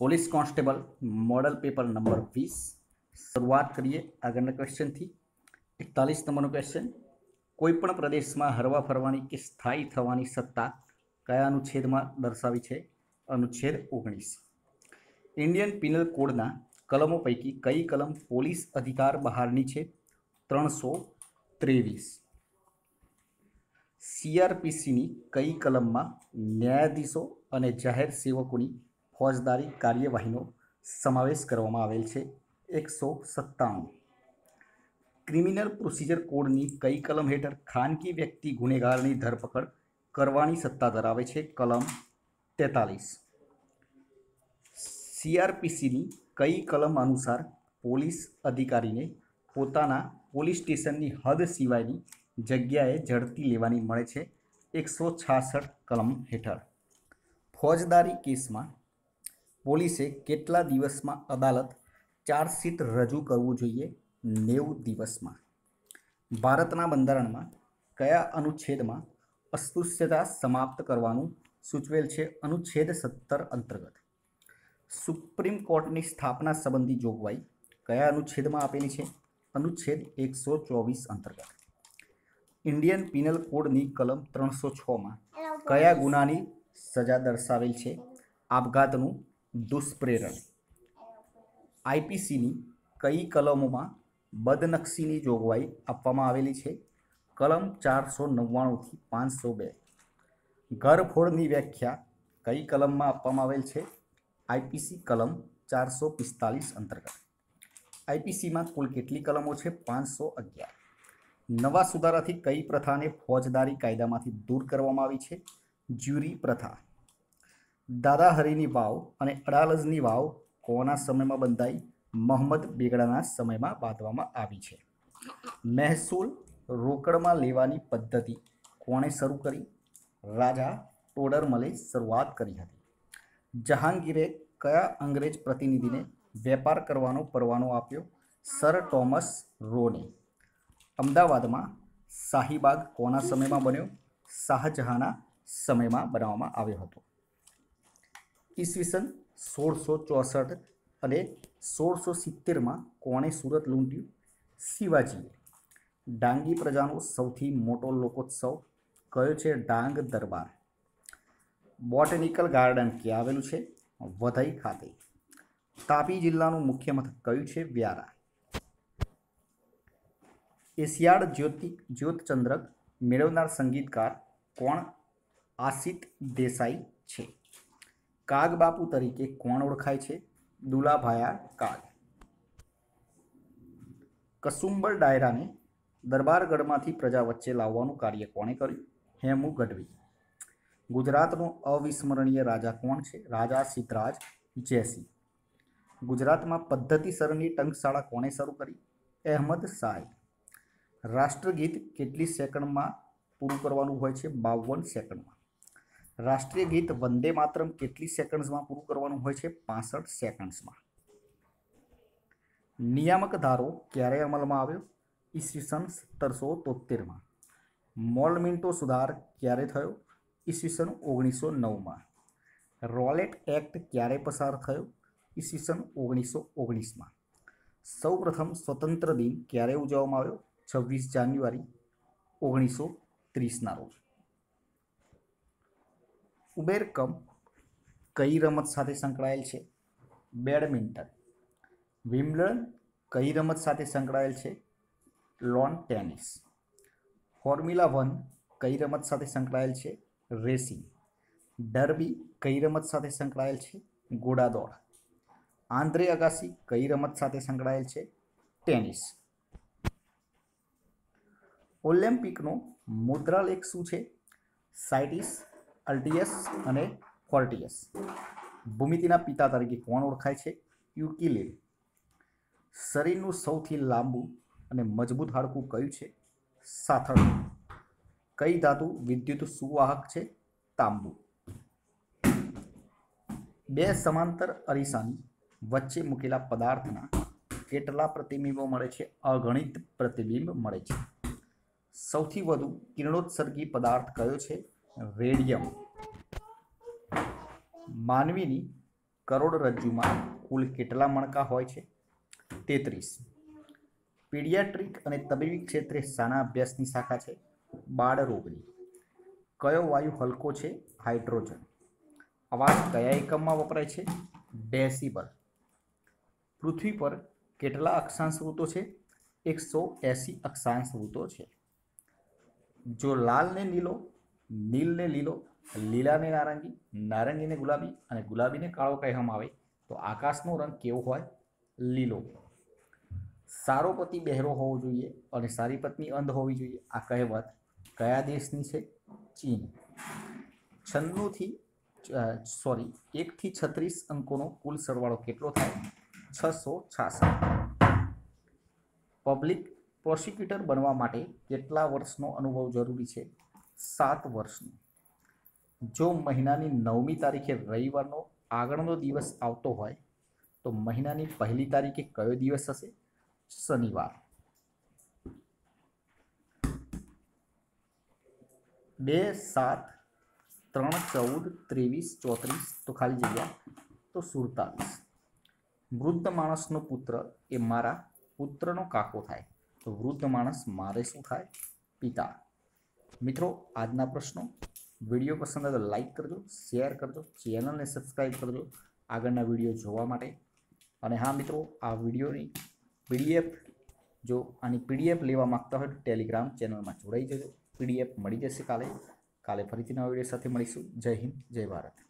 police constable model paper number વીસ શરૂઆત કરીએ આગળના ક્વેશ્ચનથી એકતાલીસ નંબરનો ક્વેશ્ચન કોઈપણ પ્રદેશમાં હરવા ફરવાની કે સ્થાયી થવાની સત્તા કયા અનુચ્છેદમાં દર્શાવી છે અનુચ્છેદ ઓગણીસ ઇન્ડિયન પિનલ કોડના કલમો પૈકી કઈ કલમ પોલીસ અધિકાર બહારની છે ત્રણસો ત્રેવીસ સીઆરપીસીની કઈ કલમમાં ન્યાયાધીશો અને જાહેર સેવકોની ફોજદારી કાર્યવાહીનો સમાવેશ કરવામાં આવેલ છે એકસો સત્તાણું ક્રિમિનલ પ્રોસિજર કોડની કઈ કલમ હેઠળ ખાનગી વ્યક્તિ ગુનેગારની ધરપકડ કરવાની સત્તા ધરાવે છે કલમ તેતાલીસ સીઆરપીસીની કઈ કલમ અનુસાર પોલીસ અધિકારીને પોતાના પોલીસ સ્ટેશનની હદ સિવાયની જગ્યાએ ઝડપી લેવાની મળે છે એકસો છાસઠ કલમ હેઠળ ફોજદારી કેસમાં પોલીસે કેટલા દિવસમાં અદાલત ચાર્જશીટ રજૂ કરવું જોઈએ નેવું દિવસમાં ભારતના બંધારણમાં કયા અનુચ્છેદમાં અસ્પૃશ્યતા સમાપ્ત કરવાનું સૂચવેલ છે અનુચ્છેદ સત્તર અંતર્ગત સુપ્રીમ કોર્ટની સ્થાપના સંબંધી જોગવાઈ કયા અનુચ્છેદમાં આપેલી છે અનુચ્છેદ એકસો ચોવીસ અંતર્ગત ઇન્ડિયન પિનલ કોડની કલમ ત્રણસો છમાં કયા ગુનાની સજા દર્શાવેલ છે આપઘાતનું દુષ્પ્રેરણ આઈપીસીની કઈ કલમોમાં બદનક્ષીની જોગવાઈ આપવામાં આવેલી છે કલમ ચારસો નવ્વાણુંથી પાંચસો બે ઘરફોડની વ્યાખ્યા કઈ કલમમાં આપવામાં આવેલ છે આઈપીસી કલમ ચારસો પિસ્તાલીસ અંતર્ગત આઈપીસીમાં કુલ કેટલી કલમો છે પાંચસો અગિયાર નવા સુધારાથી કઈ પ્રથાને ફોજદારી કાયદામાંથી દૂર કરવામાં આવી છે જ્યુરી પ્રથા દાદાહરીની વાવ અને અડાલજની વાવ કોના સમયમાં બંધાઈ મોહમ્મદ બેગડાના સમયમાં બાંધવામાં આવી છે મહેસૂલ રોકડમાં લેવાની પદ્ધતિ કોણે શરૂ કરી રાજા ટોડરમલે શરૂઆત કરી હતી જહાંગીરે કયા અંગ્રેજ પ્રતિનિધિને વેપાર કરવાનો પરવાનો આપ્યો સર ટોમસ રોને અમદાવાદમાં શાહીબાગ કોના સમયમાં બન્યો શાહજહાંના સમયમાં બનાવવામાં આવ્યો હતો ઈસવીસન સોળસો ચોસઠ અને સોળસો સિત્તેરમાં કોણે સુરત લૂંટ્યું શિવાજીએ ડાંગી પ્રજાનો સૌથી મોટો લોકોત્સવ કયો છે ડાંગ દરબાર બોટેનિકલ ગાર્ડન ક્યાં આવેલું છે વધઈ ખાતે તાપી જિલ્લાનું મુખ્ય મથક કયું છે વ્યારા એશિયાડ જ્યોતિ જ્યોતચંદ્રક મેળવનાર સંગીતકાર કોણ આશિત દેસાઈ છે કાગ બાપુ તરીકે કોણ ઓળખાય છે દુલાભાયા કાગ કસુંબર ડાયરાને દરબારગઢમાંથી પ્રજા વચ્ચે લાવવાનું કાર્ય કોણે કર્યું હેમુ ગઢવી ગુજરાતનો અવિસ્મરણીય રાજા કોણ છે રાજા સિદ્ધરાજ જયસિંહ ગુજરાતમાં પદ્ધતિસરની ટંકશાળા કોણે શરૂ કરી અહેમદ શાહ રાષ્ટ્રગીત કેટલી સેકન્ડમાં પૂરું કરવાનું હોય છે બાવન સેકન્ડમાં રાષ્ટ્રીય ગીત વંદે માતરમ કેટલી સેકન્ડ્સમાં પૂરું કરવાનું હોય છે પાસઠ સેકન્ડ્સમાં નિયામક ધારો ક્યારે અમલમાં આવ્યો ઈસવીસન સત્તરસો તોતેરમાં મોલમિન્ટો સુધાર ક્યારે થયો ઈસવીસન ઓગણીસો નવમાં રોલેટ એક્ટ ક્યારે પસાર થયો ઈસવીસન ઓગણીસો ઓગણીસમાં સૌપ્રથમ સ્વતંત્ર દિન ક્યારે ઉજવવામાં આવ્યો છવ્વીસ જાન્યુઆરી ઓગણીસો ત્રીસના રોજ કુબેર કપ કઈ રમત સાથે સંકળાયેલ છે બેડમિન્ટન વિમ્બલન કઈ રમત સાથે સંકળાયેલ છે લોન ટેનિસ ફોર્મ્યુલા વન કઈ રમત સાથે સંકળાયેલ છે રેસિંગ ડર્બી કઈ રમત સાથે સંકળાયેલ છે ઘોડાદોડ આંદ્રે અગાસી કઈ રમત સાથે સંકળાયેલ છે ટેનિસ ઓલિમ્પિકનો મુદ્રાલેખ શું છે સાઇટિસ અલ્ટીયસ અને ફોર્ટિયસ ભૂમિતિના પિતા તરીકે કોણ ઓળખાય છે યુકિલેડ શરીરનું સૌથી લાંબુ અને મજબૂત હાડકું કયું છે સાથળ કઈ ધાતુ વિદ્યુત સુવાહક છે તાંબુ બે સમાંતર અરીસાની વચ્ચે મૂકેલા પદાર્થના કેટલા પ્રતિબિંબો મળે છે અગણિત પ્રતિબિંબ મળે છે સૌથી વધુ કિરણોત્સર્ગી પદાર્થ કયો છે રેડિયમ માનવીની કરોડરજ્જુમાં કુલ કેટલા મણકા હોય છે તેત્રીસ પીડિયાટ્રિક અને તબીબી ક્ષેત્રે શાના અભ્યાસની શાખા છે બાળરોગની કયો વાયુ હલકો છે હાઇડ્રોજન અવાજ કયા એકમમાં વપરાય છે ડેસિબલ પૃથ્વી પર કેટલા અક્ષાંશ ઋતો છે એકસો એંસી અક્ષાંશ ઋતો છે જો લાલ ને લીલો નીલને લીલો લીલાને નારંગી નારંગીને ગુલાબી અને ગુલાબીને કાળો કહેવામાં આવે તો આકાશનો રંગ કેવો હોય લીલો સારો પતિ બહેરો હોવો જોઈએ અને સારી પત્ની અંધ હોવી જોઈએ આ કહેવત કયા દેશની છે ચીન છન્નુંથી સોરી એકથી છત્રીસ અંકોનો કુલ સરવાળો કેટલો થાય છસો છાસઠ પબ્લિક પ્રોસિક્યુટર બનવા માટે કેટલા વર્ષનો અનુભવ જરૂરી છે સાત વર્ષની જો મહિનાની નવમી તારીખે રવિવારનો આગળનો દિવસ આવતો હોય તો મહિનાની પહેલી તારીખે કયો દિવસ હશે શનિવાર બે સાત ત્રણ ચૌદ ત્રેવીસ ચોત્રીસ તો ખાલી જગ્યા તો સુડતાલીસ વૃદ્ધ માણસનો પુત્ર એ મારા પુત્રનો કાકો થાય તો વૃદ્ધ માણસ મારે શું થાય પિતા મિત્રો આજના પ્રશ્નો વિડીયો પસંદ આવે તો લાઇક કરજો શેર કરજો ચેનલને સબસ્ક્રાઈબ કરજો આગળના વિડીયો જોવા માટે અને હા મિત્રો આ વિડીયોની પીડીએફ જો આની પીડીએફ લેવા માગતા હોય તો ટેલિગ્રામ ચેનલમાં જોડાઈ જજો પીડીએફ મળી જશે કાલે કાલે ફરીથી નવા વિડીયો સાથે મળીશું જય હિન્દ જય ભારત